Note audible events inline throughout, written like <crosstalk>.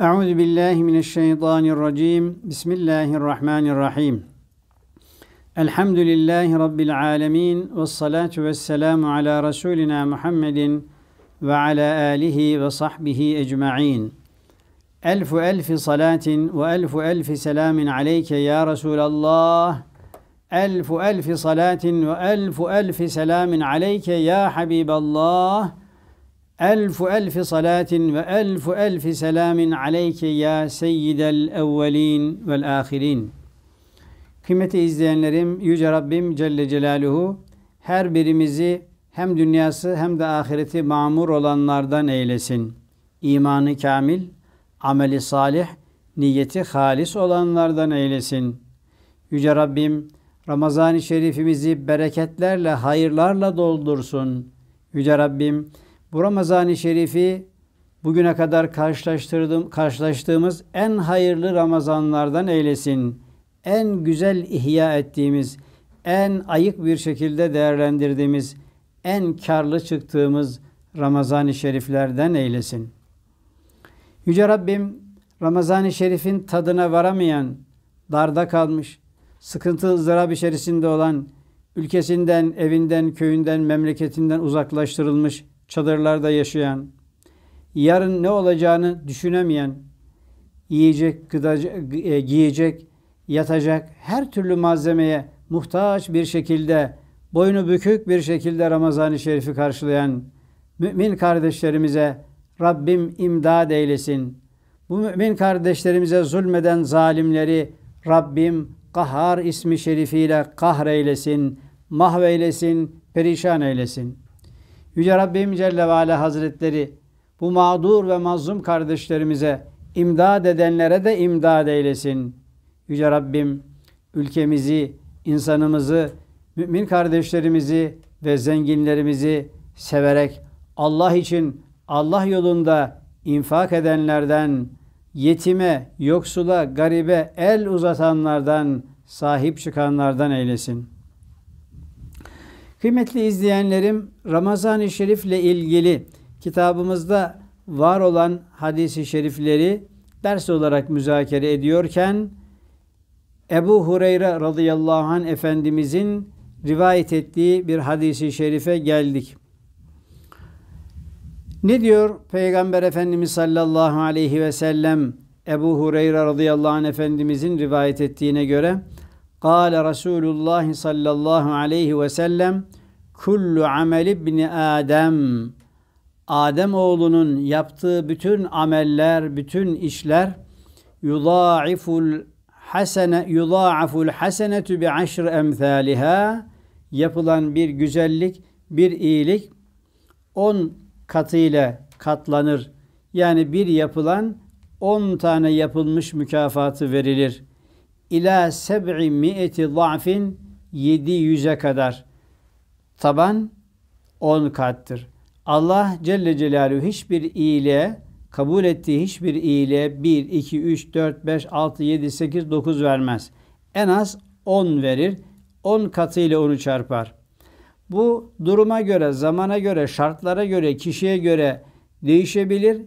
أعوذ بالله من الشيطان الرجيم بسم الله الرحمن الرحيم الحمد لله رب العالمين والصلاة والسلام على رسولنا محمد وعلى آله وصحبه أجمعين ألف ألف صلاة وألف ألف سلام عليك يا رسول الله ألف ألف صلاة وألف ألف سلام عليك يا حبيب الله Elfu elfi salatin ve elfu elfi selamin aleyke ya seyyidel evvelin vel ahirin. Kıymeti izleyenlerim, Yüce Rabbim Celle Celaluhu her birimizi hem dünyası hem de ahireti mamur olanlardan eylesin. İmanı kamil, ameli salih, niyeti halis olanlardan eylesin. Yüce Rabbim Ramazan-ı Şerifimizi bereketlerle, hayırlarla doldursun. Yüce Rabbim bu Ramazan-ı Şerif'i bugüne kadar karşılaştırdığım, karşılaştığımız en hayırlı Ramazanlardan eylesin. En güzel ihya ettiğimiz, en ayık bir şekilde değerlendirdiğimiz, en karlı çıktığımız Ramazan-ı Şeriflerden eylesin. Yüce Rabbim Ramazan-ı Şerif'in tadına varamayan, darda kalmış, sıkıntı ızdırap içerisinde olan, ülkesinden, evinden, köyünden, memleketinden uzaklaştırılmış, çadırlarda yaşayan, yarın ne olacağını düşünemeyen, yiyecek, gıdacak, e, giyecek, yatacak her türlü malzemeye muhtaç bir şekilde, boynu bükük bir şekilde Ramazan-ı Şerif'i karşılayan mümin kardeşlerimize Rabbim imdad eylesin. Bu mümin kardeşlerimize zulmeden zalimleri Rabbim kahar ismi şerifiyle kahreylesin, mahveylesin, perişan eylesin. Yüce Rabbim Celle ve Ala Hazretleri bu mağdur ve mazlum kardeşlerimize imdad edenlere de imdad eylesin. Yüce Rabbim ülkemizi, insanımızı, mümin kardeşlerimizi ve zenginlerimizi severek Allah için Allah yolunda infak edenlerden, yetime, yoksula, garibe el uzatanlardan, sahip çıkanlardan eylesin.'' Kıymetli izleyenlerim, Ramazan-ı Şerif ile ilgili kitabımızda var olan hadisi şerifleri ders olarak müzakere ediyorken Ebu Hureyre radıyallahu anh efendimizin rivayet ettiği bir hadisi şerife geldik. Ne diyor Peygamber Efendimiz sallallahu aleyhi ve sellem Ebu Hureyre radıyallahu anh efendimizin rivayet ettiğine göre Kale Resulullah sallallahu aleyhi ve sellem kullu amel ibni Adem Adem oğlunun yaptığı bütün ameller, bütün işler yudâiful hasene yudâiful hasenetu bi aşr emthaliha yapılan bir güzellik, bir iyilik on katıyla katlanır. Yani bir yapılan on tane yapılmış mükafatı verilir.'' ila seb'i mi'eti za'fin 700'e kadar. Taban 10 kattır. Allah Celle Celaluhu hiçbir iyiliğe kabul ettiği hiçbir iyiliğe 1, 2, 3, 4, 5, 6, 7, 8, 9 vermez. En az 10 verir. 10 katıyla onu çarpar. Bu duruma göre, zamana göre, şartlara göre, kişiye göre değişebilir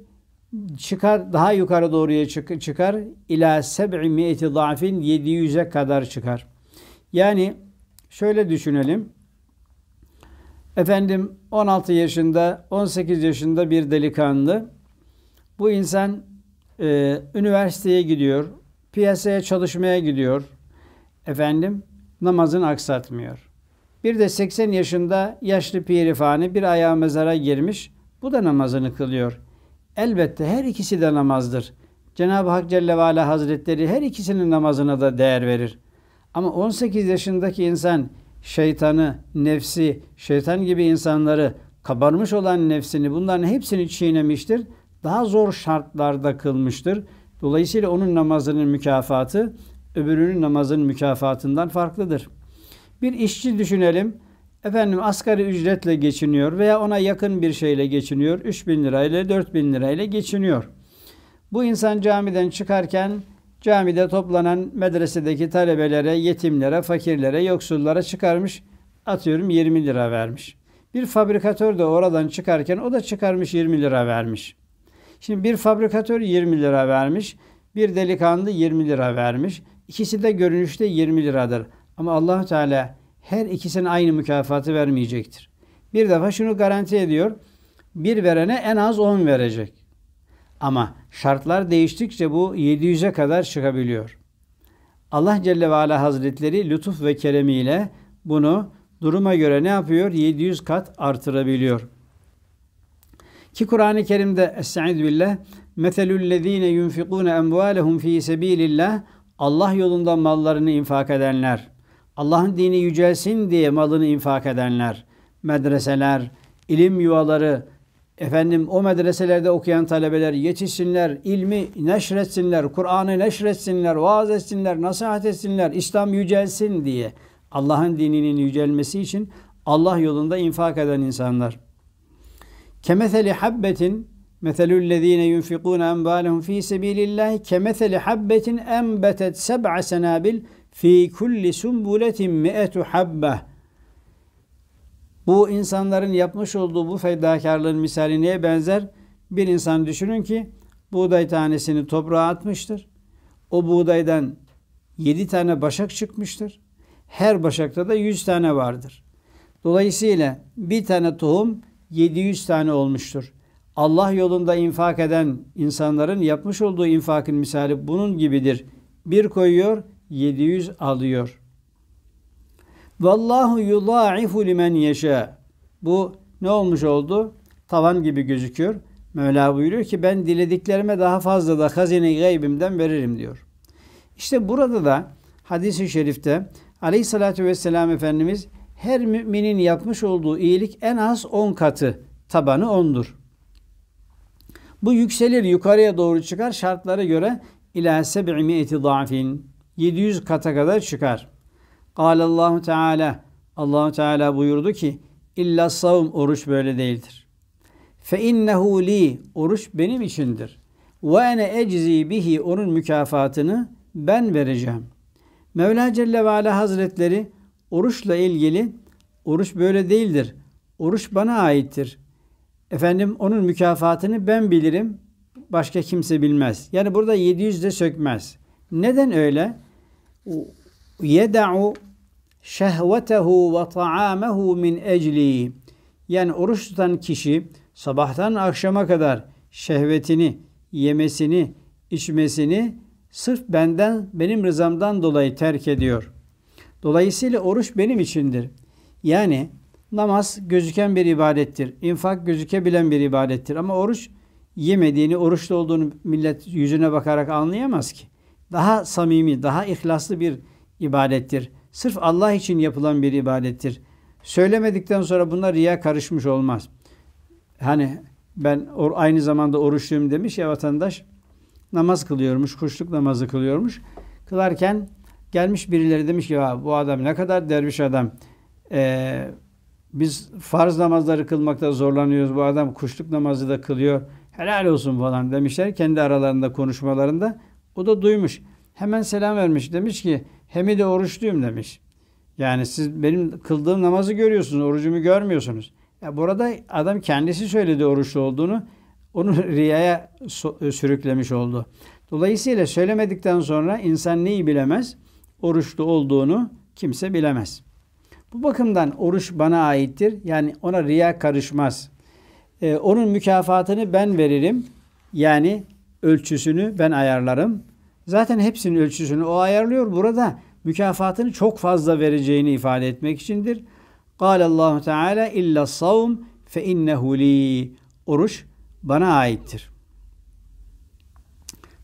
çıkar daha yukarı doğruya çık çıkar ila 700 da'fin 700'e kadar çıkar. Yani şöyle düşünelim. Efendim 16 yaşında, 18 yaşında bir delikanlı. Bu insan e, üniversiteye gidiyor, piyasaya çalışmaya gidiyor. Efendim namazını aksatmıyor. Bir de 80 yaşında yaşlı pirifani bir ayağı mezara girmiş. Bu da namazını kılıyor. Elbette her ikisi de namazdır. Cenab-ı Hak Celle ve Ala Hazretleri her ikisinin namazına da değer verir. Ama 18 yaşındaki insan şeytanı, nefsi, şeytan gibi insanları, kabarmış olan nefsini bunların hepsini çiğnemiştir. Daha zor şartlarda kılmıştır. Dolayısıyla onun namazının mükafatı öbürünün namazının mükafatından farklıdır. Bir işçi düşünelim efendim asgari ücretle geçiniyor veya ona yakın bir şeyle geçiniyor. 3 bin lirayla 4 bin lirayla geçiniyor. Bu insan camiden çıkarken camide toplanan medresedeki talebelere, yetimlere, fakirlere, yoksullara çıkarmış atıyorum 20 lira vermiş. Bir fabrikatör de oradan çıkarken o da çıkarmış 20 lira vermiş. Şimdi bir fabrikatör 20 lira vermiş, bir delikanlı 20 lira vermiş. İkisi de görünüşte 20 liradır. Ama Allah Teala her ikisine aynı mükafatı vermeyecektir. Bir defa şunu garanti ediyor. Bir verene en az 10 verecek. Ama şartlar değiştikçe bu 700'e kadar çıkabiliyor. Allah Celle ve Ala Hazretleri lütuf ve keremiyle bunu duruma göre ne yapıyor? 700 kat artırabiliyor. Ki Kur'an-ı Kerim'de Estaizu billah Meselüllezine yunfikune emvalehum fi sebilillah Allah yolunda mallarını infak edenler Allah'ın dini yücelsin diye malını infak edenler, medreseler, ilim yuvaları, efendim o medreselerde okuyan talebeler yetişsinler, ilmi neşretsinler, Kur'an'ı neşretsinler, vaaz etsinler, nasihat etsinler, İslam yücelsin diye. Allah'ın dininin yücelmesi için Allah yolunda infak eden insanlar. Kemetheli habbetin meselüllezine yunfikûne enbâlehum fi sebîlillâhi kemetheli habbetin embetet seb'a senabil fi kulli sumbuletin mi'etu habbe. Bu insanların yapmış olduğu bu fedakarlığın misali neye benzer? Bir insan düşünün ki buğday tanesini toprağa atmıştır. O buğdaydan yedi tane başak çıkmıştır. Her başakta da yüz tane vardır. Dolayısıyla bir tane tohum 700 tane olmuştur. Allah yolunda infak eden insanların yapmış olduğu infakın misali bunun gibidir. Bir koyuyor, 700 alıyor. Vallahu yudaifu limen yeşe. Bu ne olmuş oldu? Tavan gibi gözüküyor. Mevla buyuruyor ki ben dilediklerime daha fazla da hazine gaybimden veririm diyor. İşte burada da hadis-i şerifte Aleyhissalatü vesselam Efendimiz her müminin yapmış olduğu iyilik en az 10 katı, tabanı 10'dur. Bu yükselir, yukarıya doğru çıkar şartlara göre ila seb'i mi'eti da'fin. 700 kata kadar çıkar. Kâle Allahu Teala Allahu Teala buyurdu ki illa savm oruç böyle değildir. Fe innehu li oruç benim içindir. Ve ene eczi bihi onun mükafatını ben vereceğim. Mevla Celle ve Ala Hazretleri oruçla ilgili oruç böyle değildir. Oruç bana aittir. Efendim onun mükafatını ben bilirim. Başka kimse bilmez. Yani burada 700 de sökmez. Neden öyle? yeda'u şehvetehu ve ta'amehu min ecli. Yani oruç tutan kişi sabahtan akşama kadar şehvetini, yemesini, içmesini sırf benden, benim rızamdan dolayı terk ediyor. Dolayısıyla oruç benim içindir. Yani namaz gözüken bir ibadettir. İnfak gözükebilen bir ibadettir. Ama oruç yemediğini, oruçlu olduğunu millet yüzüne bakarak anlayamaz ki daha samimi, daha ihlaslı bir ibadettir. Sırf Allah için yapılan bir ibadettir. Söylemedikten sonra bunlar riya karışmış olmaz. Hani ben aynı zamanda oruçluyum demiş ya vatandaş. Namaz kılıyormuş, kuşluk namazı kılıyormuş. Kılarken gelmiş birileri demiş ki ya bu adam ne kadar derviş adam. Ee, biz farz namazları kılmakta zorlanıyoruz. Bu adam kuşluk namazı da kılıyor. Helal olsun falan demişler kendi aralarında konuşmalarında. Bu da duymuş. Hemen selam vermiş. Demiş ki hemi de oruçluyum demiş. Yani siz benim kıldığım namazı görüyorsunuz. Orucumu görmüyorsunuz. Ya burada adam kendisi söyledi oruçlu olduğunu. Onu <laughs> riyaya e, sürüklemiş oldu. Dolayısıyla söylemedikten sonra insan neyi bilemez? Oruçlu olduğunu kimse bilemez. Bu bakımdan oruç bana aittir. Yani ona riya karışmaz. Ee, onun mükafatını ben veririm. Yani ölçüsünü ben ayarlarım. Zaten hepsinin ölçüsünü o ayarlıyor. Burada mükafatını çok fazla vereceğini ifade etmek içindir. Kâle Allahu Teala illa savm fe innehu li. Oruç bana aittir.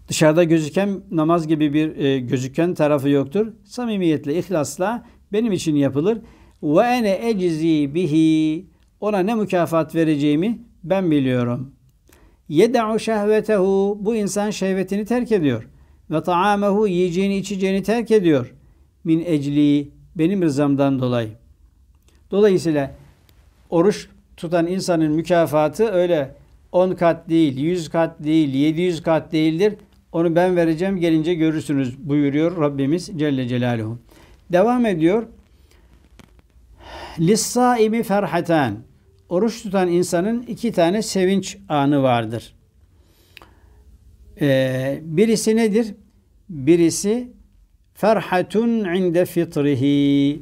Dışarıda gözüken namaz gibi bir e, gözüken tarafı yoktur. Samimiyetle, ihlasla benim için yapılır. Ve ene eczi bihi. Ona ne mükafat vereceğimi ben biliyorum. Yed'u şehvetehu. Bu insan şehvetini terk ediyor ve taamehu yiyeceğini içeceğini terk ediyor. Min ecli benim rızamdan dolayı. Dolayısıyla oruç tutan insanın mükafatı öyle 10 kat değil, 100 kat değil, 700 kat değildir. Onu ben vereceğim gelince görürsünüz buyuruyor Rabbimiz Celle Celaluhu. Devam ediyor. Lissaimi ferhatan. Oruç tutan insanın iki tane sevinç anı vardır. Ee, birisi nedir? Birisi ferhatun inde fitrihi.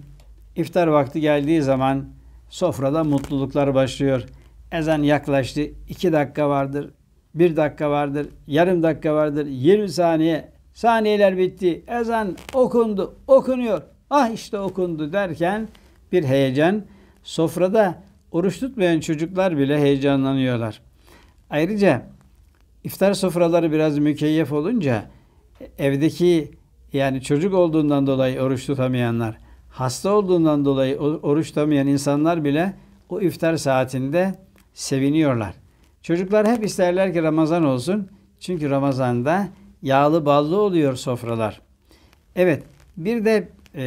İftar vakti geldiği zaman sofrada mutluluklar başlıyor. Ezan yaklaştı. iki dakika vardır. Bir dakika vardır. Yarım dakika vardır. Yirmi saniye. Saniyeler bitti. Ezan okundu. Okunuyor. Ah işte okundu derken bir heyecan. Sofrada oruç tutmayan çocuklar bile heyecanlanıyorlar. Ayrıca iftar sofraları biraz mükeyyef olunca evdeki yani çocuk olduğundan dolayı oruç tutamayanlar, hasta olduğundan dolayı oruç tutamayan insanlar bile o iftar saatinde seviniyorlar. Çocuklar hep isterler ki Ramazan olsun. Çünkü Ramazan'da yağlı ballı oluyor sofralar. Evet bir de e,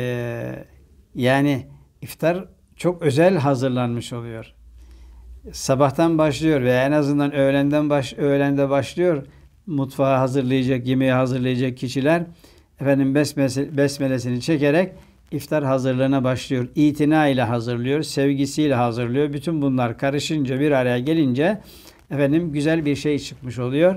yani iftar çok özel hazırlanmış oluyor sabahtan başlıyor veya en azından öğlenden baş, öğlende başlıyor mutfağı hazırlayacak, yemeği hazırlayacak kişiler efendim besmesi, besmelesini çekerek iftar hazırlığına başlıyor. İtina ile hazırlıyor, sevgisiyle hazırlıyor. Bütün bunlar karışınca bir araya gelince efendim güzel bir şey çıkmış oluyor.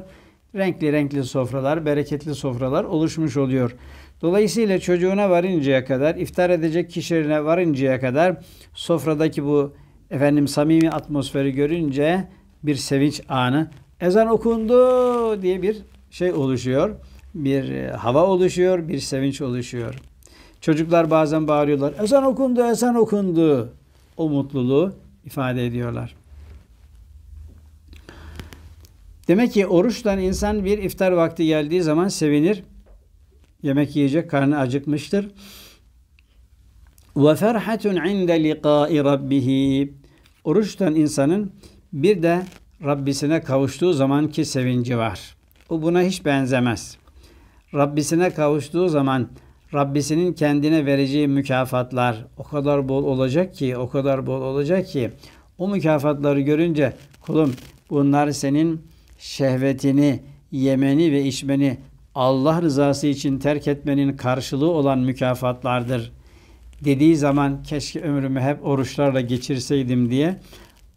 Renkli renkli sofralar, bereketli sofralar oluşmuş oluyor. Dolayısıyla çocuğuna varıncaya kadar, iftar edecek kişilerine varıncaya kadar sofradaki bu efendim samimi atmosferi görünce bir sevinç anı ezan okundu diye bir şey oluşuyor. Bir e, hava oluşuyor, bir sevinç oluşuyor. Çocuklar bazen bağırıyorlar. Ezan okundu, ezan okundu. O mutluluğu ifade ediyorlar. Demek ki oruçtan insan bir iftar vakti geldiği zaman sevinir. Yemek yiyecek, karnı acıkmıştır. Ve ferhatun inde liqai rabbihi. Oruç insanın bir de Rabbisine kavuştuğu zamanki sevinci var. O buna hiç benzemez. Rabbisine kavuştuğu zaman Rabbisinin kendine vereceği mükafatlar o kadar bol olacak ki, o kadar bol olacak ki o mükafatları görünce kulum bunlar senin şehvetini, yemeni ve içmeni Allah rızası için terk etmenin karşılığı olan mükafatlardır dediği zaman keşke ömrümü hep oruçlarla geçirseydim diye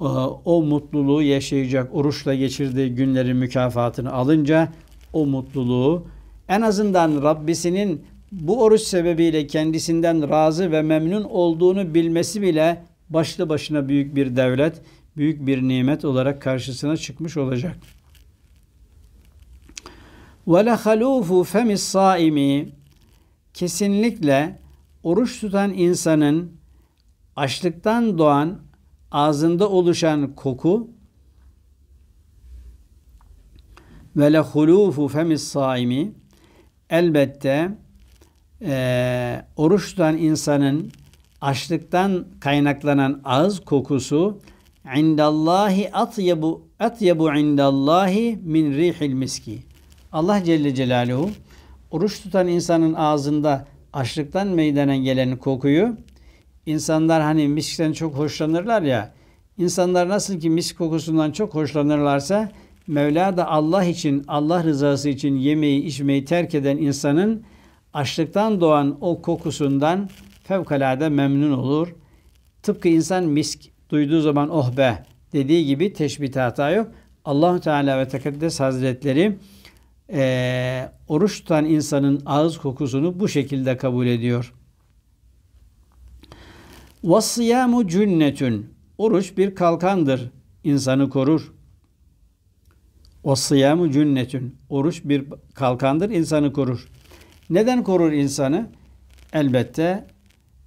e, o mutluluğu yaşayacak oruçla geçirdiği günlerin mükafatını alınca o mutluluğu en azından Rabbisinin bu oruç sebebiyle kendisinden razı ve memnun olduğunu bilmesi bile başlı başına büyük bir devlet, büyük bir nimet olarak karşısına çıkmış olacak. وَلَخَلُوفُ فَمِ الصَّائِمِ Kesinlikle Oruç tutan insanın açlıktan doğan ağzında oluşan koku ve le hulufu femis saimi elbette e, oruç tutan insanın açlıktan kaynaklanan ağız kokusu indallahi atyabu atyabu indallahi min rihil miski. Allah Celle Celaluhu oruç tutan insanın ağzında açlıktan meydana gelen kokuyu insanlar hani miskten çok hoşlanırlar ya insanlar nasıl ki misk kokusundan çok hoşlanırlarsa Mevla da Allah için, Allah rızası için yemeği içmeyi terk eden insanın açlıktan doğan o kokusundan fevkalade memnun olur. Tıpkı insan misk duyduğu zaman oh be dediği gibi teşbih hata yok. Allahu Teala ve Tekaddes Hazretleri e, oruç tutan insanın ağız kokusunu bu şekilde kabul ediyor. وَصِّيَامُ cünnetün Oruç bir kalkandır. insanı korur. وَصِّيَامُ cünnetün Oruç bir kalkandır. insanı korur. Neden korur insanı? Elbette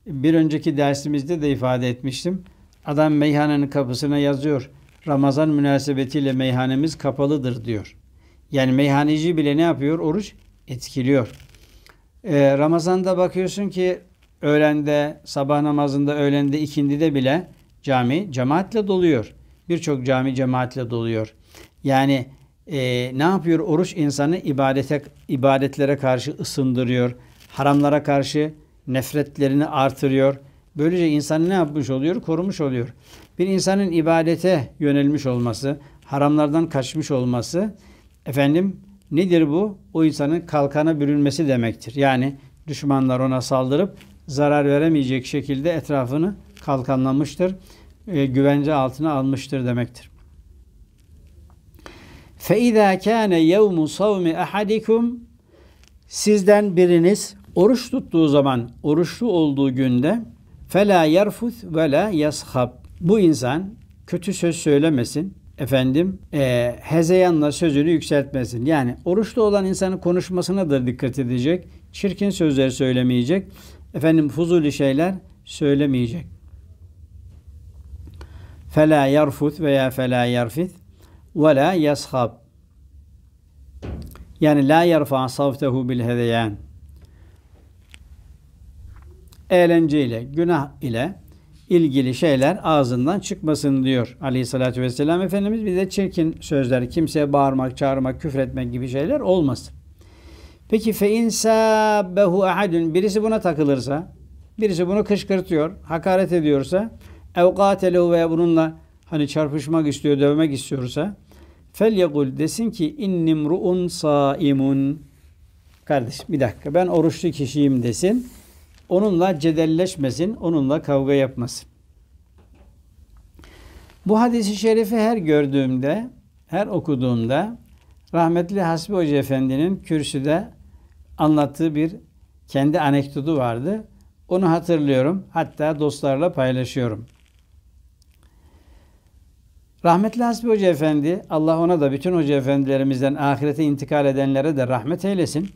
bir önceki dersimizde de ifade etmiştim. Adam meyhanenin kapısına yazıyor. Ramazan münasebetiyle meyhanemiz kapalıdır diyor. Yani meyhaneci bile ne yapıyor? Oruç etkiliyor. Ee, Ramazan'da bakıyorsun ki öğlende, sabah namazında, öğlende, ikindide bile cami cemaatle doluyor. Birçok cami cemaatle doluyor. Yani e, ne yapıyor? Oruç insanı ibadete, ibadetlere karşı ısındırıyor. Haramlara karşı nefretlerini artırıyor. Böylece insanı ne yapmış oluyor? Korumuş oluyor. Bir insanın ibadete yönelmiş olması, haramlardan kaçmış olması efendim nedir bu? O insanın kalkana bürünmesi demektir. Yani düşmanlar ona saldırıp zarar veremeyecek şekilde etrafını kalkanlamıştır. E, güvence altına almıştır demektir. فَاِذَا كَانَ يَوْمُ صَوْمِ اَحَدِكُمْ Sizden biriniz oruç tuttuğu zaman, oruçlu olduğu günde فَلَا يَرْفُثْ وَلَا يَسْخَبْ Bu insan kötü söz söylemesin, efendim e, hezeyanla sözünü yükseltmesin. Yani oruçlu olan insanın konuşmasına da dikkat edecek. Çirkin sözler söylemeyecek. Efendim fuzuli şeyler söylemeyecek. Fela yarfut veya fela yarfit ve la yashab. Yani la yarfa savtehu bil hezeyan. Eğlenceyle, günah ile ilgili şeyler ağzından çıkmasın diyor aleyhissalatü vesselam Efendimiz. Bir de çirkin sözler, kimseye bağırmak, çağırmak, küfretmek gibi şeyler olmasın. Peki fe insâbehu ahadun birisi buna takılırsa, birisi bunu kışkırtıyor, hakaret ediyorsa, evkatelehu veya bununla hani çarpışmak istiyor, dövmek istiyorsa fel felyekul desin ki innimruun saimun kardeşim bir dakika ben oruçlu kişiyim desin. Onunla cedelleşmesin, onunla kavga yapmasın. Bu hadisi şerifi her gördüğümde, her okuduğumda rahmetli Hasbi Hoca Efendi'nin kürsüde anlattığı bir kendi anekdotu vardı. Onu hatırlıyorum. Hatta dostlarla paylaşıyorum. Rahmetli Hasbi Hoca Efendi, Allah ona da bütün hoca efendilerimizden ahirete intikal edenlere de rahmet eylesin.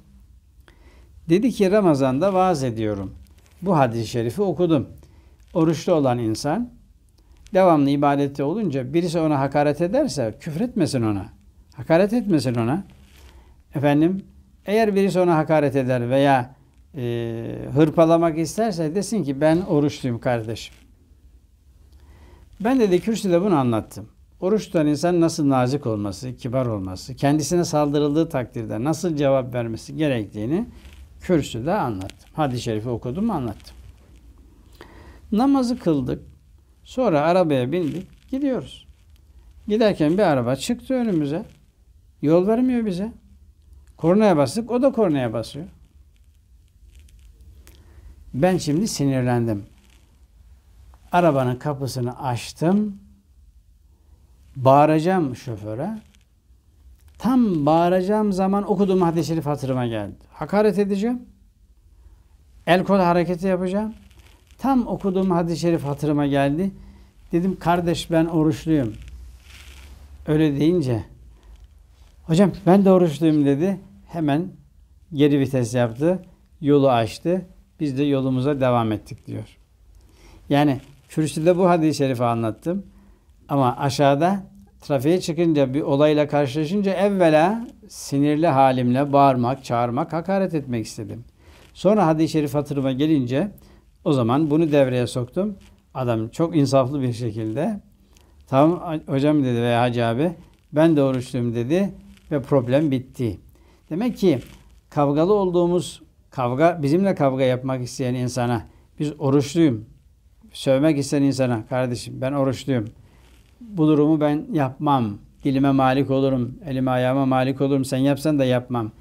Dedi ki Ramazan'da vaaz ediyorum bu hadis-i şerifi okudum. Oruçlu olan insan devamlı ibadette olunca birisi ona hakaret ederse küfretmesin ona. Hakaret etmesin ona. Efendim eğer birisi ona hakaret eder veya e, hırpalamak isterse desin ki ben oruçluyum kardeşim. Ben dedi kürsüde bunu anlattım. Oruç tutan insan nasıl nazik olması, kibar olması, kendisine saldırıldığı takdirde nasıl cevap vermesi gerektiğini Kürsüde anlattım. Hadis-i şerifi okudum anlattım. Namazı kıldık. Sonra arabaya bindik. Gidiyoruz. Giderken bir araba çıktı önümüze. Yol vermiyor bize. Kornaya bastık. O da kornaya basıyor. Ben şimdi sinirlendim. Arabanın kapısını açtım. Bağıracağım şoföre. Tam bağıracağım zaman okuduğum hadis-i şerif hatırıma geldi. Hakaret edeceğim. El kol hareketi yapacağım. Tam okuduğum hadis-i şerif hatırıma geldi. Dedim kardeş ben oruçluyum. Öyle deyince hocam ben de oruçluyum dedi. Hemen geri vites yaptı. Yolu açtı. Biz de yolumuza devam ettik diyor. Yani kürsüde bu hadis-i şerifi anlattım. Ama aşağıda trafiğe çıkınca bir olayla karşılaşınca evvela sinirli halimle bağırmak, çağırmak, hakaret etmek istedim. Sonra hadis-i şerif hatırıma gelince o zaman bunu devreye soktum. Adam çok insaflı bir şekilde tamam hocam dedi veya hacı abi ben de oruçluyum dedi ve problem bitti. Demek ki kavgalı olduğumuz kavga bizimle kavga yapmak isteyen insana biz oruçluyum. Sövmek isteyen insana kardeşim ben oruçluyum bu durumu ben yapmam. Dilime malik olurum, elime ayağıma malik olurum, sen yapsan da yapmam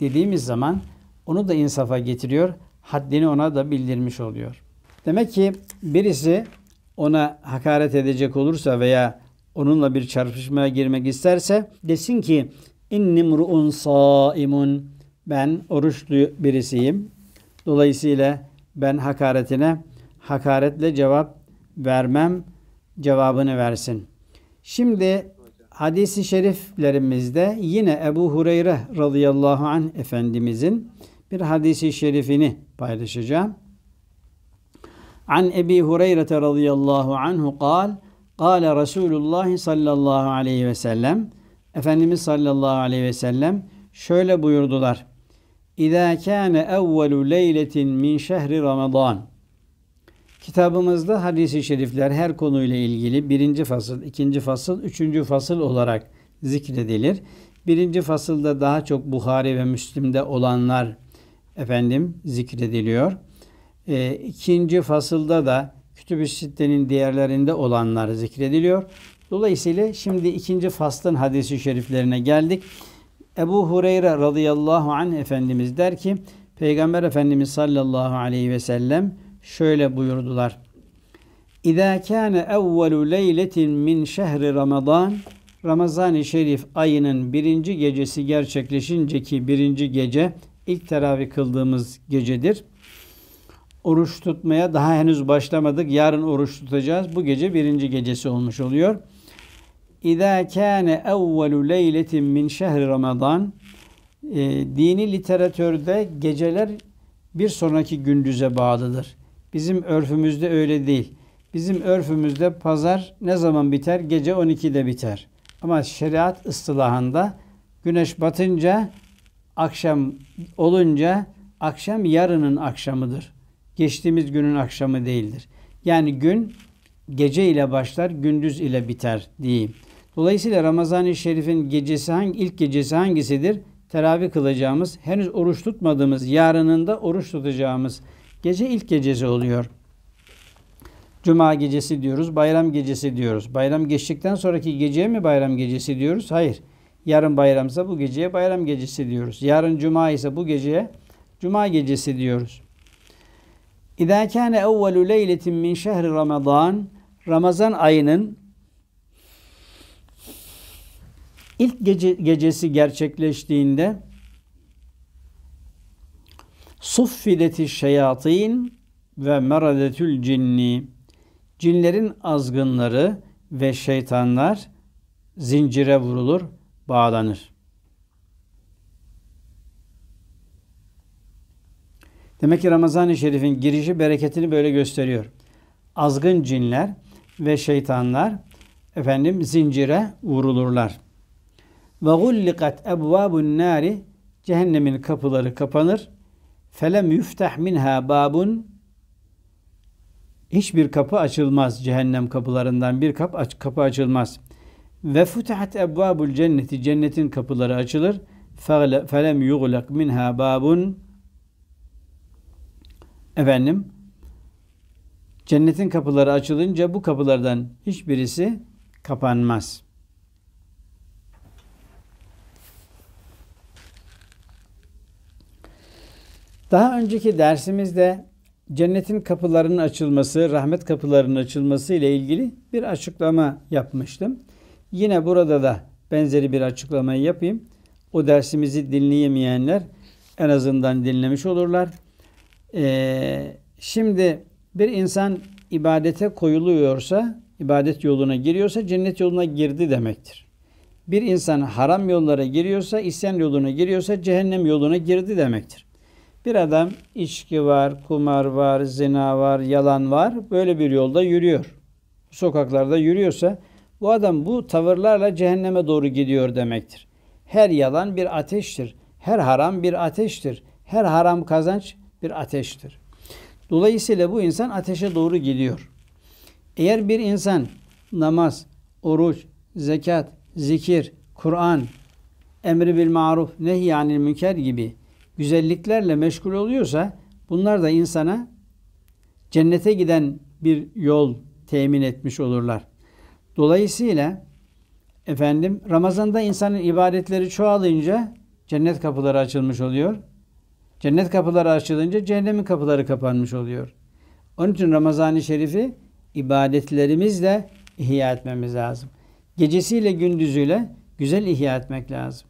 dediğimiz zaman onu da insafa getiriyor, haddini ona da bildirmiş oluyor. Demek ki birisi ona hakaret edecek olursa veya onunla bir çarpışmaya girmek isterse desin ki innimru'un saimun ben oruçlu birisiyim. Dolayısıyla ben hakaretine hakaretle cevap vermem.'' cevabını versin. Şimdi hadisi şeriflerimizde yine Ebu Hureyre radıyallahu anh Efendimizin bir hadisi şerifini paylaşacağım. An Ebi Hureyre radıyallahu anhu kal, kâle Resulullah sallallahu aleyhi ve sellem, Efendimiz sallallahu aleyhi ve sellem şöyle buyurdular. İzâ kâne evvelu leyletin min şehri Ramazan.'' Kitabımızda hadis-i şerifler her konuyla ilgili birinci fasıl, ikinci fasıl, üçüncü fasıl olarak zikredilir. Birinci fasılda daha çok Buhari ve Müslim'de olanlar efendim zikrediliyor. E, ikinci fasılda da Kütüb-i Sitte'nin diğerlerinde olanlar zikrediliyor. Dolayısıyla şimdi ikinci faslın hadisi şeriflerine geldik. Ebu Hureyre radıyallahu anh Efendimiz der ki Peygamber Efendimiz sallallahu aleyhi ve sellem şöyle buyurdular. İza kana evvelu leyletin min şehri Ramazan Ramazan-ı Şerif ayının birinci gecesi gerçekleşince ki birinci gece ilk teravih kıldığımız gecedir. Oruç tutmaya daha henüz başlamadık. Yarın oruç tutacağız. Bu gece birinci gecesi olmuş oluyor. İza kana evvelu leyletin min şehri Ramazan e, dini literatürde geceler bir sonraki gündüze bağlıdır. Bizim örfümüzde öyle değil. Bizim örfümüzde pazar ne zaman biter? Gece 12'de biter. Ama şeriat ıstılahında güneş batınca akşam olunca akşam yarının akşamıdır. Geçtiğimiz günün akşamı değildir. Yani gün gece ile başlar, gündüz ile biter diyeyim. Dolayısıyla Ramazan-ı Şerif'in gecesi hangi ilk gecesi hangisidir? Teravih kılacağımız, henüz oruç tutmadığımız, yarının da oruç tutacağımız Gece ilk gecesi oluyor. Cuma gecesi diyoruz, bayram gecesi diyoruz. Bayram geçtikten sonraki geceye mi bayram gecesi diyoruz? Hayır. Yarın bayramsa bu geceye bayram gecesi diyoruz. Yarın cuma ise bu geceye cuma gecesi diyoruz. İzâ kâne evvelu leyletin min şehri Ramazan, Ramazan ayının ilk gece, gecesi gerçekleştiğinde Suffideti şeyatin ve meradetül cinni. Cinlerin azgınları ve şeytanlar zincire vurulur, bağlanır. Demek ki Ramazan-ı Şerif'in girişi bereketini böyle gösteriyor. Azgın cinler ve şeytanlar efendim zincire vurulurlar. Ve gullikat ebvabun nari cehennemin kapıları kapanır felem yüfteh minha babun hiçbir kapı açılmaz cehennem kapılarından bir kap aç, kapı açılmaz. Ve futihat ebvabul cenneti cennetin kapıları açılır. Felem yuglak minha babun efendim cennetin kapıları açılınca bu kapılardan hiçbirisi kapanmaz.'' Daha önceki dersimizde cennetin kapılarının açılması, rahmet kapılarının açılması ile ilgili bir açıklama yapmıştım. Yine burada da benzeri bir açıklamayı yapayım. O dersimizi dinleyemeyenler en azından dinlemiş olurlar. Ee, şimdi bir insan ibadete koyuluyorsa, ibadet yoluna giriyorsa cennet yoluna girdi demektir. Bir insan haram yollara giriyorsa, isyan yoluna giriyorsa cehennem yoluna girdi demektir. Bir adam içki var, kumar var, zina var, yalan var. Böyle bir yolda yürüyor. Sokaklarda yürüyorsa bu adam bu tavırlarla cehenneme doğru gidiyor demektir. Her yalan bir ateştir. Her haram bir ateştir. Her haram kazanç bir ateştir. Dolayısıyla bu insan ateşe doğru gidiyor. Eğer bir insan namaz, oruç, zekat, zikir, Kur'an, emri bil maruf, nehy münker gibi güzelliklerle meşgul oluyorsa bunlar da insana cennete giden bir yol temin etmiş olurlar. Dolayısıyla efendim Ramazan'da insanın ibadetleri çoğalınca cennet kapıları açılmış oluyor. Cennet kapıları açılınca cehennemin kapıları kapanmış oluyor. Onun için Ramazan-ı Şerif'i ibadetlerimizle ihya etmemiz lazım. Gecesiyle gündüzüyle güzel ihya etmek lazım.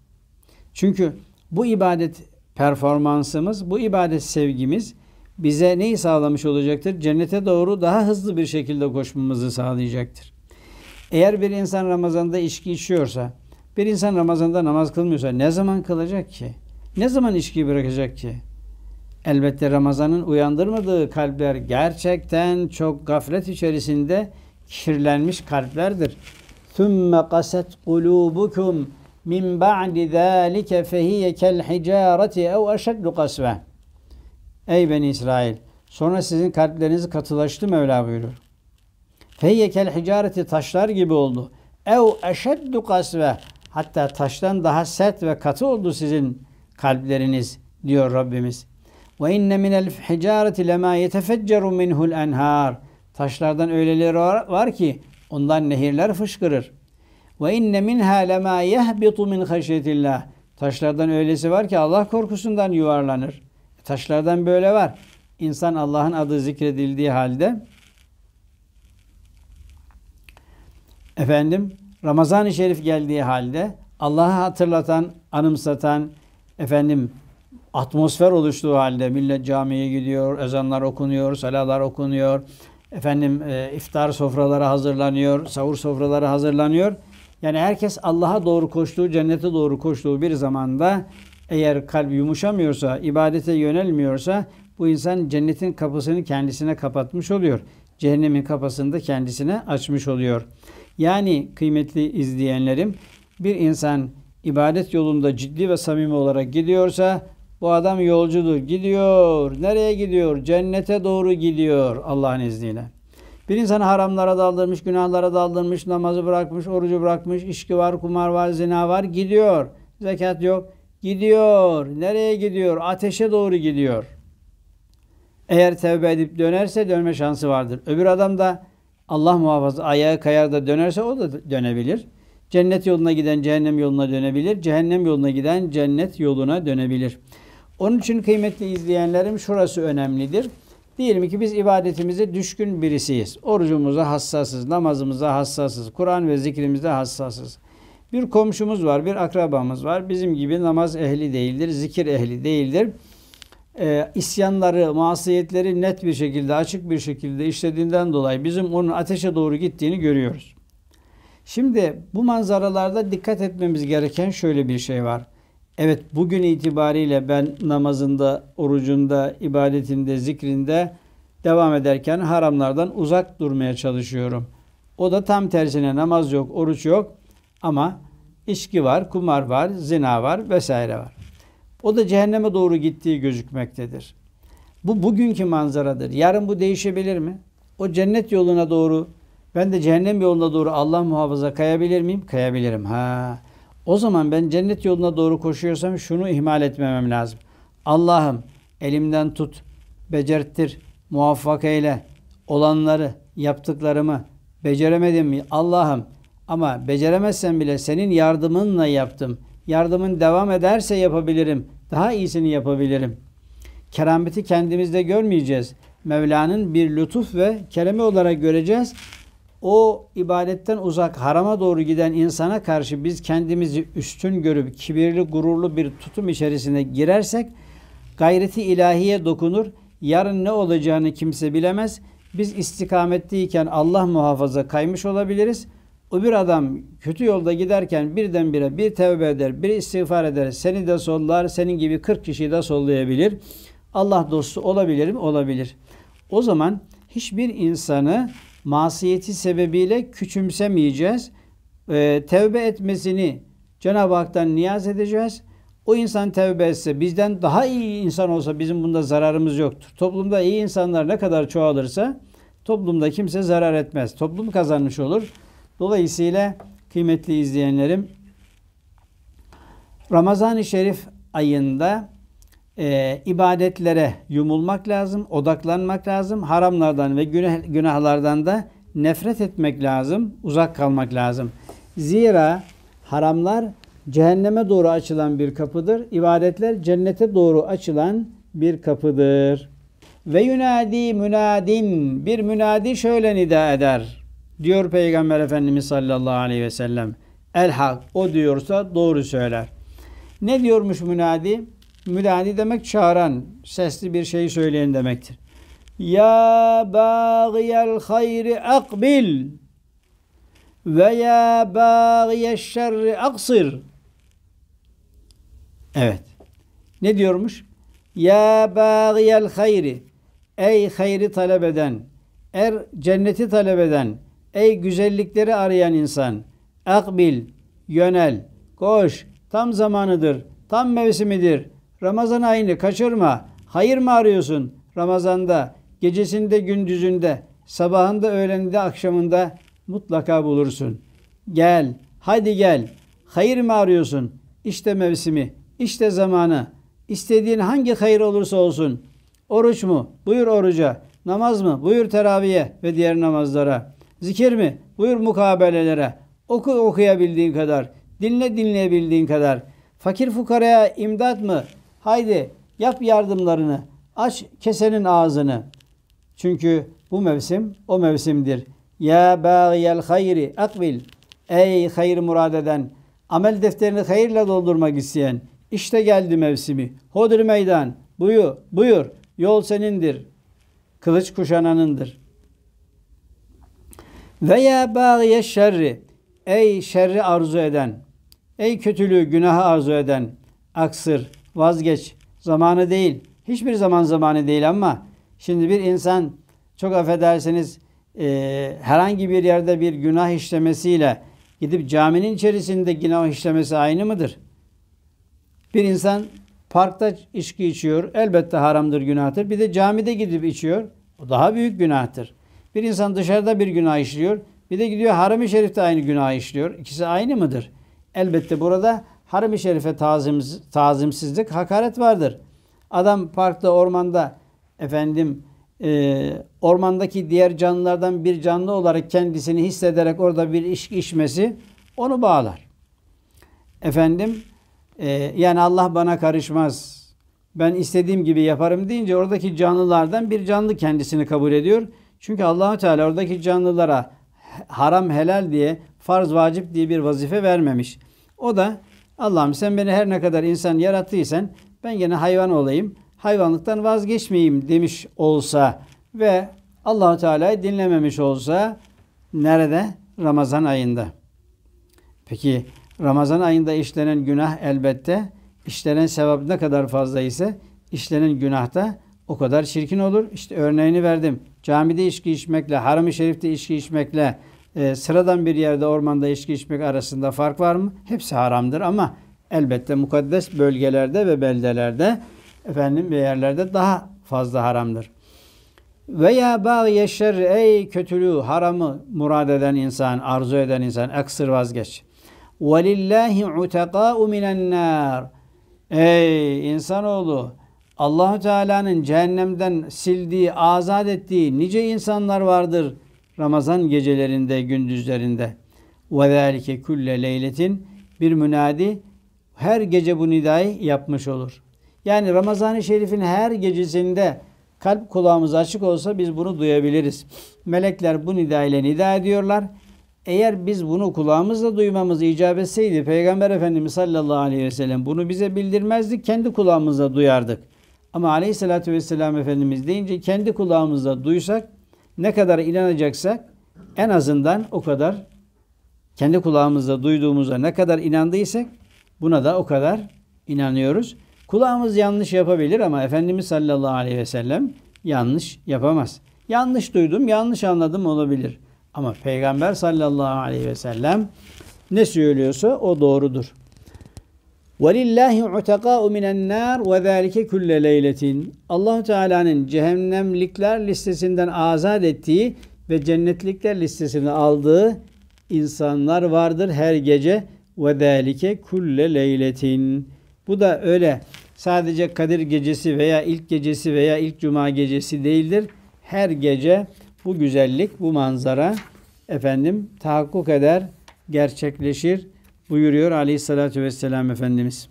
Çünkü bu ibadet performansımız, bu ibadet sevgimiz bize neyi sağlamış olacaktır? Cennete doğru daha hızlı bir şekilde koşmamızı sağlayacaktır. Eğer bir insan Ramazan'da içki içiyorsa, bir insan Ramazan'da namaz kılmıyorsa ne zaman kılacak ki? Ne zaman içkiyi bırakacak ki? Elbette Ramazan'ın uyandırmadığı kalpler gerçekten çok gaflet içerisinde kirlenmiş kalplerdir. ثُمَّ قَسَتْ قُلُوبُكُمْ min ba'di zâlike fehiye kel hicareti ev eşeddu kasve. Ey ben İsrail! Sonra sizin kalpleriniz katılaştı Mevla buyurur. Fehiye kel hicareti taşlar gibi oldu. Ev eşeddu kasve. Hatta taştan daha sert ve katı oldu sizin kalpleriniz diyor Rabbimiz. Ve inne minel hicareti lema yetefecceru minhul enhar. Taşlardan öyleleri var ki ondan nehirler fışkırır. Ve inne minha lema yehbitu min haşyetillah. Taşlardan öylesi var ki Allah korkusundan yuvarlanır. E, taşlardan böyle var. İnsan Allah'ın adı zikredildiği halde efendim Ramazan-ı Şerif geldiği halde Allah'ı hatırlatan, anımsatan efendim atmosfer oluştuğu halde millet camiye gidiyor, ezanlar okunuyor, salalar okunuyor. Efendim e, iftar sofraları hazırlanıyor, sahur sofraları hazırlanıyor. Yani herkes Allah'a doğru koştuğu, cennete doğru koştuğu bir zamanda eğer kalp yumuşamıyorsa, ibadete yönelmiyorsa bu insan cennetin kapısını kendisine kapatmış oluyor. Cehennemin kapısını da kendisine açmış oluyor. Yani kıymetli izleyenlerim bir insan ibadet yolunda ciddi ve samimi olarak gidiyorsa bu adam yolcudur. Gidiyor. Nereye gidiyor? Cennete doğru gidiyor Allah'ın izniyle. Bir insanı haramlara daldırmış, günahlara daldırmış, namazı bırakmış, orucu bırakmış, içki var, kumar var, zina var, gidiyor. Zekat yok, gidiyor. Nereye gidiyor? Ateşe doğru gidiyor. Eğer tevbe edip dönerse dönme şansı vardır. Öbür adam da Allah muhafaza ayağı kayar da dönerse o da dönebilir. Cennet yoluna giden cehennem yoluna dönebilir. Cehennem yoluna giden cennet yoluna dönebilir. Onun için kıymetli izleyenlerim şurası önemlidir. Diyelim ki biz ibadetimize düşkün birisiyiz. Orucumuza hassasız, namazımıza hassasız, Kur'an ve zikrimize hassasız. Bir komşumuz var, bir akrabamız var. Bizim gibi namaz ehli değildir, zikir ehli değildir. E, isyanları, masiyetleri net bir şekilde, açık bir şekilde işlediğinden dolayı bizim onun ateşe doğru gittiğini görüyoruz. Şimdi bu manzaralarda dikkat etmemiz gereken şöyle bir şey var. Evet bugün itibariyle ben namazında, orucunda, ibadetinde, zikrinde devam ederken haramlardan uzak durmaya çalışıyorum. O da tam tersine namaz yok, oruç yok ama içki var, kumar var, zina var vesaire var. O da cehenneme doğru gittiği gözükmektedir. Bu bugünkü manzaradır. Yarın bu değişebilir mi? O cennet yoluna doğru, ben de cehennem yoluna doğru Allah muhafaza kayabilir miyim? Kayabilirim. Ha. O zaman ben cennet yoluna doğru koşuyorsam şunu ihmal etmemem lazım. Allah'ım elimden tut, becerttir, muvaffak eyle. Olanları, yaptıklarımı beceremedim mi? Allah'ım ama beceremezsen bile senin yardımınla yaptım. Yardımın devam ederse yapabilirim. Daha iyisini yapabilirim. Kerameti kendimizde görmeyeceğiz. Mevla'nın bir lütuf ve keremi olarak göreceğiz o ibadetten uzak harama doğru giden insana karşı biz kendimizi üstün görüp kibirli gururlu bir tutum içerisine girersek gayreti ilahiye dokunur. Yarın ne olacağını kimse bilemez. Biz istikametteyken Allah muhafaza kaymış olabiliriz. O bir adam kötü yolda giderken birdenbire bir tevbe eder, bir istiğfar eder, seni de sollar, senin gibi 40 kişiyi de sollayabilir. Allah dostu olabilir mi? Olabilir. O zaman hiçbir insanı masiyeti sebebiyle küçümsemeyeceğiz. E, tevbe etmesini Cenab-ı Hak'tan niyaz edeceğiz. O insan tevbe etse, bizden daha iyi insan olsa bizim bunda zararımız yoktur. Toplumda iyi insanlar ne kadar çoğalırsa toplumda kimse zarar etmez. Toplum kazanmış olur. Dolayısıyla kıymetli izleyenlerim Ramazan-ı Şerif ayında e, ibadetlere yumulmak lazım, odaklanmak lazım. Haramlardan ve günah, günahlardan da nefret etmek lazım, uzak kalmak lazım. Zira haramlar cehenneme doğru açılan bir kapıdır. İbadetler cennete doğru açılan bir kapıdır. Ve yunadi münadin bir münadi şöyle nida eder. Diyor Peygamber Efendimiz sallallahu aleyhi ve sellem. El hak o diyorsa doğru söyler. Ne diyormuş münadi? Müdani demek çağıran, sesli bir şeyi söyleyen demektir. Ya bâgiyel hayri akbil ve ya bâgiyel şerri aksır. Evet. Ne diyormuş? Ya bâgiyel hayri ey hayri talep eden, er cenneti talep eden, ey güzellikleri arayan insan, akbil, yönel, koş, tam zamanıdır, tam mevsimidir.'' Ramazan ayını kaçırma. Hayır mı arıyorsun? Ramazanda, gecesinde, gündüzünde, sabahında, öğleninde, akşamında mutlaka bulursun. Gel, hadi gel. Hayır mı arıyorsun? İşte mevsimi, işte zamanı. İstediğin hangi hayır olursa olsun. Oruç mu? Buyur oruca. Namaz mı? Buyur teraviye ve diğer namazlara. Zikir mi? Buyur mukabelelere. Oku okuyabildiğin kadar. Dinle dinleyebildiğin kadar. Fakir fukaraya imdat mı? Haydi yap yardımlarını, aç kesenin ağzını. Çünkü bu mevsim o mevsimdir. Ya bâgiyel hayri akbil. Ey hayır murad eden, amel defterini hayırla doldurmak isteyen. İşte geldi mevsimi. Hodur meydan. Buyur, buyur. Yol senindir. Kılıç kuşananındır. Veya ya bâgiye şerri. Ey şerri arzu eden. Ey kötülüğü, günahı arzu eden. Aksır vazgeç. Zamanı değil. Hiçbir zaman zamanı değil ama şimdi bir insan çok affedersiniz e, herhangi bir yerde bir günah işlemesiyle gidip caminin içerisinde günah işlemesi aynı mıdır? Bir insan parkta içki içiyor. Elbette haramdır, günahtır. Bir de camide gidip içiyor. O daha büyük günahtır. Bir insan dışarıda bir günah işliyor. Bir de gidiyor harami şerifte aynı günah işliyor. İkisi aynı mıdır? Elbette burada Harem-i Şerif'e tazim, tazimsizlik hakaret vardır. Adam parkta, ormanda efendim e, ormandaki diğer canlılardan bir canlı olarak kendisini hissederek orada bir iş içmesi onu bağlar. Efendim e, yani Allah bana karışmaz. Ben istediğim gibi yaparım deyince oradaki canlılardan bir canlı kendisini kabul ediyor. Çünkü Allahu Teala oradaki canlılara haram helal diye farz vacip diye bir vazife vermemiş. O da Allah'ım sen beni her ne kadar insan yarattıysan ben gene hayvan olayım. Hayvanlıktan vazgeçmeyeyim demiş olsa ve allah Teala'yı dinlememiş olsa nerede? Ramazan ayında. Peki Ramazan ayında işlenen günah elbette işlenen sevap ne kadar fazla ise işlenen günah da o kadar çirkin olur. İşte örneğini verdim. Camide içki içmekle, haram-ı şerifte içki içmekle, e, sıradan bir yerde ormanda içki içmek arasında fark var mı? Hepsi haramdır ama elbette mukaddes bölgelerde ve beldelerde efendim bir yerlerde daha fazla haramdır. Veya bağ yeşer ey kötülüğü, haramı murad eden insan, arzu eden insan, aksır vazgeç. Velillahi utekâ'u minen nar Ey insanoğlu, Allahu Teala'nın cehennemden sildiği, azat ettiği nice insanlar vardır.'' Ramazan gecelerinde, gündüzlerinde. وَذَٰلِكَ كُلَّ leyletin Bir münadi her gece bu nidayı yapmış olur. Yani Ramazan-ı Şerif'in her gecesinde kalp kulağımız açık olsa biz bunu duyabiliriz. Melekler bu nida ile nida ediyorlar. Eğer biz bunu kulağımızla duymamız icap etseydi Peygamber Efendimiz sallallahu aleyhi ve sellem bunu bize bildirmezdi, kendi kulağımızla duyardık. Ama aleyhissalatü vesselam Efendimiz deyince kendi kulağımızla duysak ne kadar inanacaksak en azından o kadar kendi kulağımızda duyduğumuza ne kadar inandıysak buna da o kadar inanıyoruz. Kulağımız yanlış yapabilir ama Efendimiz sallallahu aleyhi ve sellem yanlış yapamaz. Yanlış duydum, yanlış anladım olabilir. Ama Peygamber sallallahu aleyhi ve sellem ne söylüyorsa o doğrudur. وَلِلَّهِ عُتَقَاءُ مِنَ النَّارِ وَذَٰلِكَ كُلَّ لَيْلَةٍ Allahu Teala'nın cehennemlikler listesinden azat ettiği ve cennetlikler listesini aldığı insanlar vardır her gece ve zalike kulle leyletin. Bu da öyle sadece Kadir gecesi veya ilk gecesi veya ilk cuma gecesi değildir. Her gece bu güzellik, bu manzara efendim tahakkuk eder, gerçekleşir buyuruyor aleyhissalatü vesselam Efendimiz.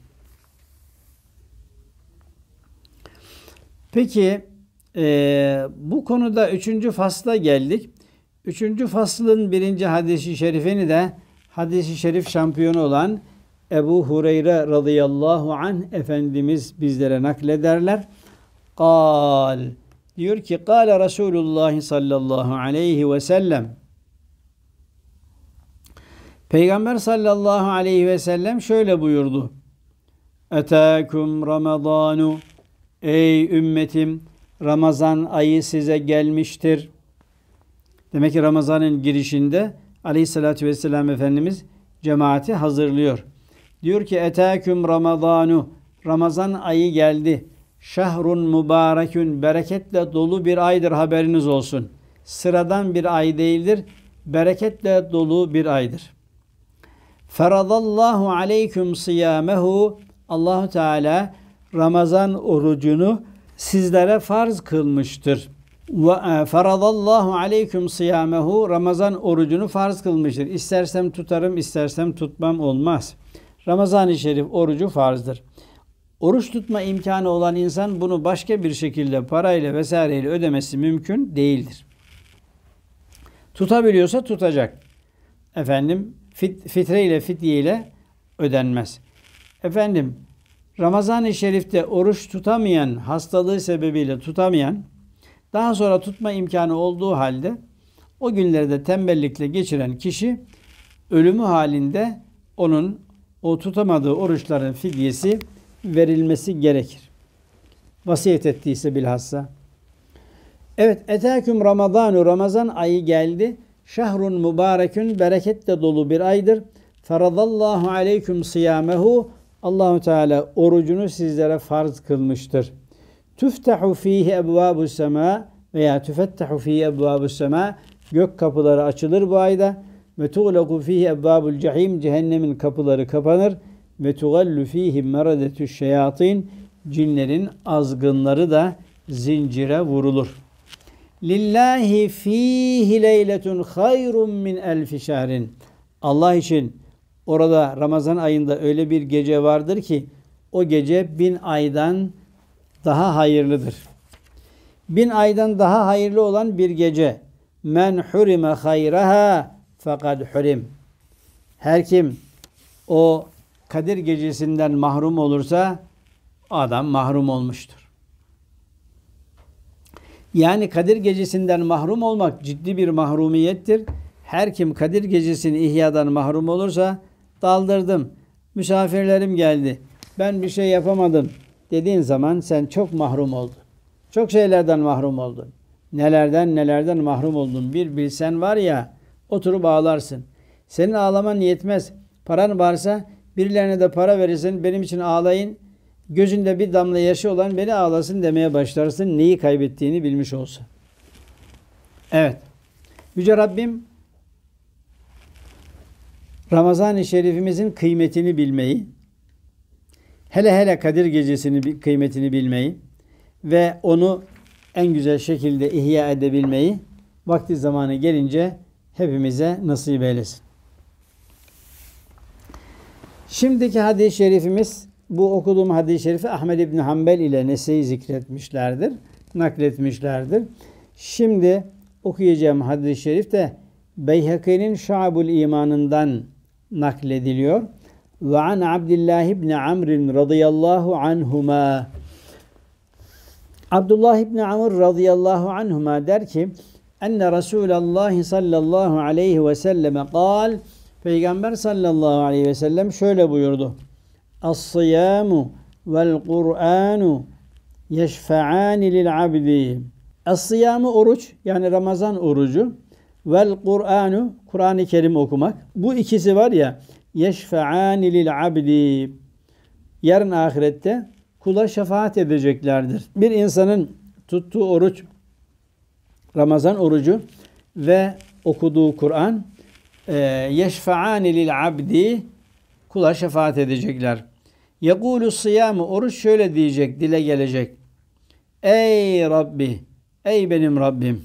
Peki e, bu konuda üçüncü fasla geldik. Üçüncü faslın birinci hadisi şerifini de hadisi şerif şampiyonu olan Ebu Hureyre radıyallahu an Efendimiz bizlere naklederler. Kal diyor ki Kale Resulullah sallallahu aleyhi ve sellem Peygamber sallallahu aleyhi ve sellem şöyle buyurdu. Etâkum Ramazanu Ey ümmetim Ramazan ayı size gelmiştir. Demek ki Ramazan'ın girişinde aleyhissalatü vesselam Efendimiz cemaati hazırlıyor. Diyor ki Etâküm Ramazanu Ramazan ayı geldi. Şehrun mübarekün bereketle dolu bir aydır haberiniz olsun. Sıradan bir ay değildir. Bereketle dolu bir aydır. Feradallahu aleyküm siyamehu. Allahu Teala Ramazan orucunu sizlere farz kılmıştır. Ve e, feradallahu aleyküm siyamehu. Ramazan orucunu farz kılmıştır. İstersem tutarım, istersem tutmam olmaz. Ramazan-ı Şerif orucu farzdır. Oruç tutma imkanı olan insan bunu başka bir şekilde parayla vesaireyle ödemesi mümkün değildir. Tutabiliyorsa tutacak. Efendim fit, fitre ile fidye ile ödenmez. Efendim Ramazan-ı Şerif'te oruç tutamayan, hastalığı sebebiyle tutamayan, daha sonra tutma imkanı olduğu halde o günleri de tembellikle geçiren kişi ölümü halinde onun o tutamadığı oruçların fidyesi verilmesi gerekir. Vasiyet ettiyse bilhassa. Evet, eteküm Ramazanu Ramazan ayı geldi. Şehrun mübarekün bereketle dolu bir aydır. Feradallahu aleyküm siyamehu. Allahu Teala orucunu sizlere farz kılmıştır. Tüftehu fihi ebvabu sema veya tüfettehu fihi ebvabu sema gök kapıları açılır bu ayda. Ve tuğleku fihi ebbabul cehim cehennemin kapıları kapanır. Ve tuğallu fihi meradetü şeyatin cinlerin azgınları da zincire vurulur.'' Lillahi fihi leyletun hayrun min elfi şehrin. Allah için orada Ramazan ayında öyle bir gece vardır ki o gece bin aydan daha hayırlıdır. Bin aydan daha hayırlı olan bir gece. Men hurime hayraha fakat hurim. Her kim o Kadir gecesinden mahrum olursa adam mahrum olmuştur. Yani Kadir Gecesi'nden mahrum olmak ciddi bir mahrumiyettir. Her kim Kadir Gecesi'ni ihyadan mahrum olursa daldırdım, misafirlerim geldi, ben bir şey yapamadım dediğin zaman sen çok mahrum oldun. Çok şeylerden mahrum oldun. Nelerden nelerden mahrum oldun bir bilsen var ya oturup ağlarsın. Senin ağlaman yetmez. Paran varsa birilerine de para verirsin benim için ağlayın gözünde bir damla yaşı olan beni ağlasın demeye başlarsın neyi kaybettiğini bilmiş olsa. Evet. Yüce Rabbim Ramazan-ı Şerifimizin kıymetini bilmeyi, hele hele Kadir Gecesi'nin kıymetini bilmeyi ve onu en güzel şekilde ihya edebilmeyi vakti zamanı gelince hepimize nasip eylesin. Şimdiki hadis-i şerifimiz bu okuduğum hadis-i şerifi Ahmed İbni Hanbel ile Nese'yi zikretmişlerdir, nakletmişlerdir. Şimdi okuyacağım hadis-i şerif de Beyhaki'nin Şabul İmanından naklediliyor. Ve an Abdullah İbni Amr radıyallahu anhuma Abdullah İbni Amr radıyallahu anhuma der ki Enne Resulallah sallallahu aleyhi ve selleme kal Peygamber sallallahu aleyhi ve sellem şöyle buyurdu. الصيام والقرآن يشفعان للعبد الصيام oruç yani Ramazan orucu vel Kur'anu Kur'an-ı Kerim okumak. Bu ikisi var ya yeşfe'ani lil abdi yarın ahirette kula şefaat edeceklerdir. Bir insanın tuttuğu oruç Ramazan orucu ve okuduğu Kur'an yeşfe'ani lil abdi kula şefaat edecekler. Yegulu siyamu oruç şöyle diyecek, dile gelecek. Ey Rabbi, ey benim Rabbim.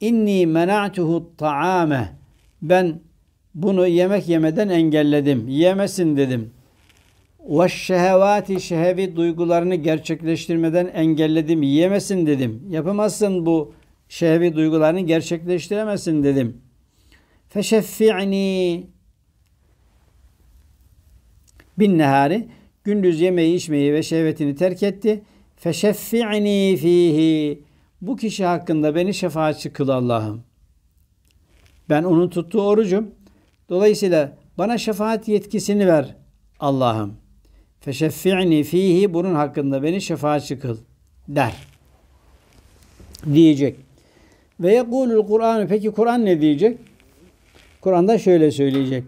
İnni mena'tuhu ta'ame. Ben bunu yemek yemeden engelledim. Yemesin dedim. Ve şehevati şehevi duygularını gerçekleştirmeden engelledim. Yemesin dedim. Yapamazsın bu şehevi duygularını gerçekleştiremezsin dedim. Feşeffi'ni bin nehari Gündüz yemeği içmeyi ve şehvetini terk etti. Feşeffi'ni fihi. Bu kişi hakkında beni şefaatçi kıl Allah'ım. Ben onun tuttuğu orucum. Dolayısıyla bana şefaat yetkisini ver Allah'ım. Feşeffi'ni fihi bunun hakkında beni şefaatçi kıl der. Diyecek. Ve yekulul Kur'an peki Kur'an ne diyecek? Kur'an'da şöyle söyleyecek.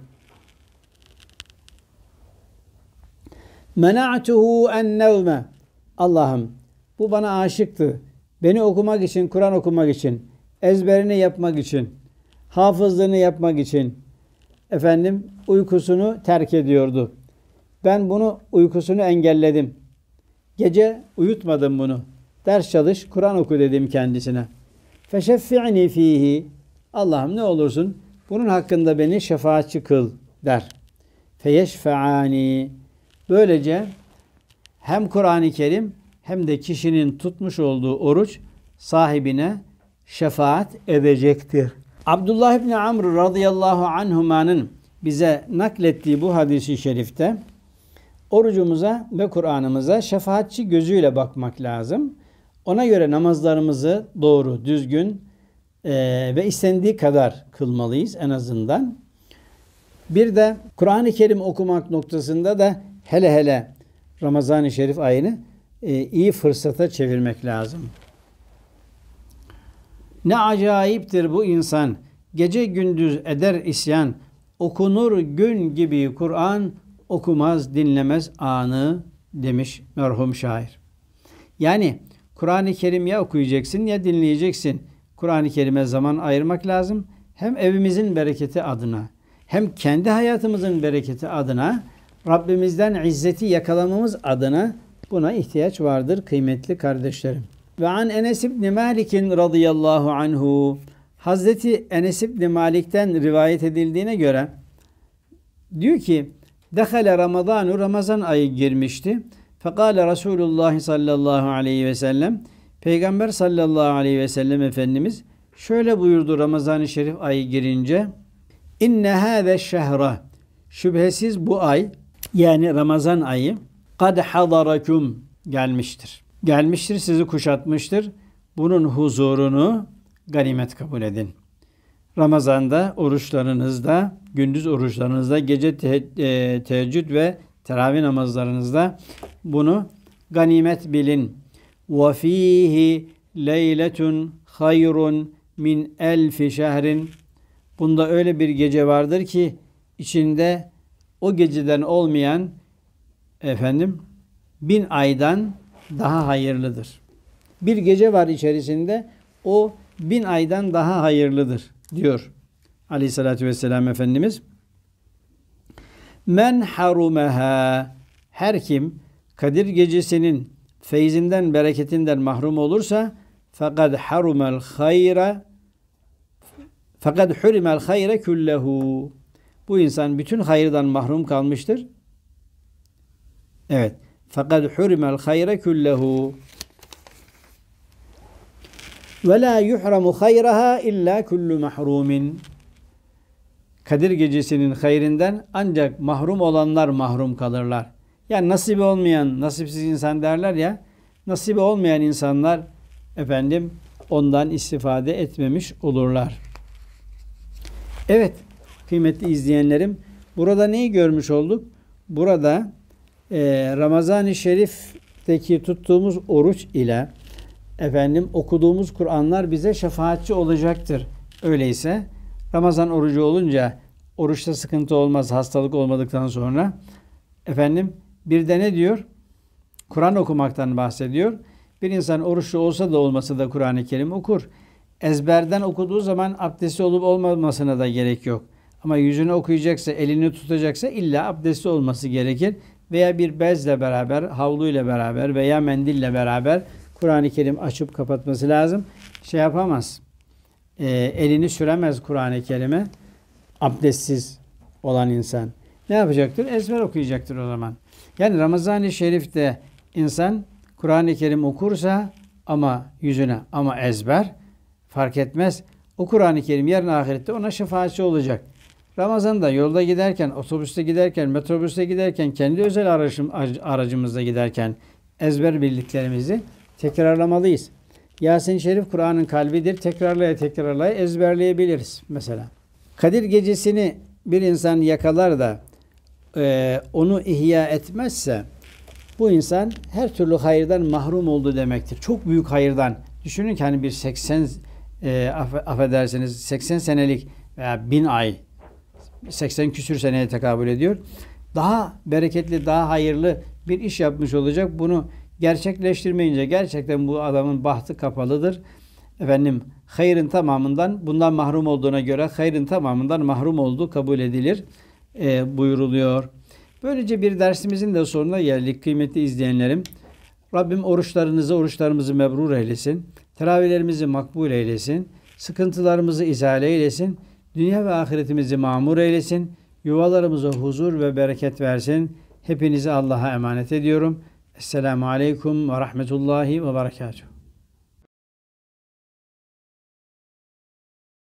Mena'tuhu en nevme. Allah'ım bu bana aşıktı. Beni okumak için, Kur'an okumak için, ezberini yapmak için, hafızlığını yapmak için efendim uykusunu terk ediyordu. Ben bunu uykusunu engelledim. Gece uyutmadım bunu. Ders çalış, Kur'an oku dedim kendisine. Feşeffi'ni fihi. Allah'ım ne olursun bunun hakkında beni şefaatçi kıl der. Feyeşfe'ani Böylece hem Kur'an-ı Kerim hem de kişinin tutmuş olduğu oruç sahibine şefaat edecektir. Abdullah İbni Amr radıyallahu anhumanın bize naklettiği bu hadisi şerifte orucumuza ve Kur'an'ımıza şefaatçi gözüyle bakmak lazım. Ona göre namazlarımızı doğru, düzgün e, ve istendiği kadar kılmalıyız en azından. Bir de Kur'an-ı Kerim okumak noktasında da hele hele Ramazan-ı Şerif ayını e, iyi fırsata çevirmek lazım. Ne acayiptir bu insan. Gece gündüz eder isyan. Okunur gün gibi Kur'an okumaz dinlemez anı demiş merhum şair. Yani Kur'an-ı Kerim ya okuyacaksın ya dinleyeceksin. Kur'an-ı Kerim'e zaman ayırmak lazım. Hem evimizin bereketi adına hem kendi hayatımızın bereketi adına Rabbimizden izzeti yakalamamız adına buna ihtiyaç vardır kıymetli kardeşlerim. Ve an Enes İbni Malik'in radıyallahu anhu Hazreti Enes İbni Malik'ten rivayet edildiğine göre diyor ki Dehale Ramazanu Ramazan ayı girmişti. Fekale Resulullah sallallahu aleyhi ve sellem Peygamber sallallahu aleyhi ve sellem Efendimiz şöyle buyurdu Ramazan-ı Şerif ayı girince İnne hâve şehra Şüphesiz bu ay yani Ramazan ayı kad hadarakum gelmiştir. Gelmiştir sizi kuşatmıştır. Bunun huzurunu ganimet kabul edin. Ramazanda oruçlarınızda, gündüz oruçlarınızda, gece te- e- teheccüd ve teravih namazlarınızda bunu ganimet bilin. Ve fihi leyletun hayrun min elfi şehrin. Bunda öyle bir gece vardır ki içinde o geceden olmayan efendim bin aydan daha hayırlıdır. Bir gece var içerisinde o bin aydan daha hayırlıdır diyor aleyhissalatü vesselam Efendimiz. Men harumeha her kim Kadir gecesinin feyzinden, bereketinden mahrum olursa fakat harumel hayra fakat hurimel hayra kullehu bu insan bütün hayırdan mahrum kalmıştır. Evet. Fakat hurimel hayre küllehu. Ve la yuhramu hayraha illa kullu mahrumin. Kadir gecesinin hayrinden ancak mahrum olanlar mahrum kalırlar. Yani nasibi olmayan, nasipsiz insan derler ya, nasibi olmayan insanlar efendim ondan istifade etmemiş olurlar. Evet, kıymetli izleyenlerim. Burada neyi görmüş olduk? Burada e, Ramazan-ı Şerif'teki tuttuğumuz oruç ile efendim okuduğumuz Kur'anlar bize şefaatçi olacaktır. Öyleyse Ramazan orucu olunca oruçta sıkıntı olmaz hastalık olmadıktan sonra. Efendim bir de ne diyor? Kur'an okumaktan bahsediyor. Bir insan oruçlu olsa da olmasa da Kur'an-ı Kerim okur. Ezberden okuduğu zaman abdesti olup olmamasına da gerek yok. Ama yüzünü okuyacaksa, elini tutacaksa illa abdesti olması gerekir. Veya bir bezle beraber, havluyla beraber veya mendille beraber Kur'an-ı Kerim açıp kapatması lazım. Şey yapamaz. E, elini süremez Kur'an-ı Kerim'e abdestsiz olan insan. Ne yapacaktır? Ezber okuyacaktır o zaman. Yani Ramazan-ı Şerif'te insan Kur'an-ı Kerim okursa ama yüzüne ama ezber fark etmez. O Kur'an-ı Kerim yarın ahirette ona şefaatçi olacak. Ramazan'da yolda giderken, otobüste giderken, metrobüste giderken, kendi özel aracım, aracımızda giderken ezber bildiklerimizi tekrarlamalıyız. Yasin-i Şerif Kur'an'ın kalbidir. Tekrarlaya tekrarlaya ezberleyebiliriz mesela. Kadir gecesini bir insan yakalar da e, onu ihya etmezse bu insan her türlü hayırdan mahrum oldu demektir. Çok büyük hayırdan. Düşünün ki hani bir 80 e, affedersiniz 80 senelik veya 1000 ay 80 küsür seneye tekabül ediyor. Daha bereketli, daha hayırlı bir iş yapmış olacak. Bunu gerçekleştirmeyince gerçekten bu adamın bahtı kapalıdır. Efendim hayrın tamamından bundan mahrum olduğuna göre hayrın tamamından mahrum olduğu kabul edilir e, buyuruluyor. Böylece bir dersimizin de sonuna geldik kıymetli izleyenlerim. Rabbim oruçlarınızı, oruçlarımızı mebrur eylesin. Teravihlerimizi makbul eylesin. Sıkıntılarımızı izale eylesin. Dünya ve ahiretimizi mamur eylesin. Yuvalarımıza huzur ve bereket versin. Hepinizi Allah'a emanet ediyorum. Esselamu Aleyküm ve Rahmetullahi ve Berekatuhu.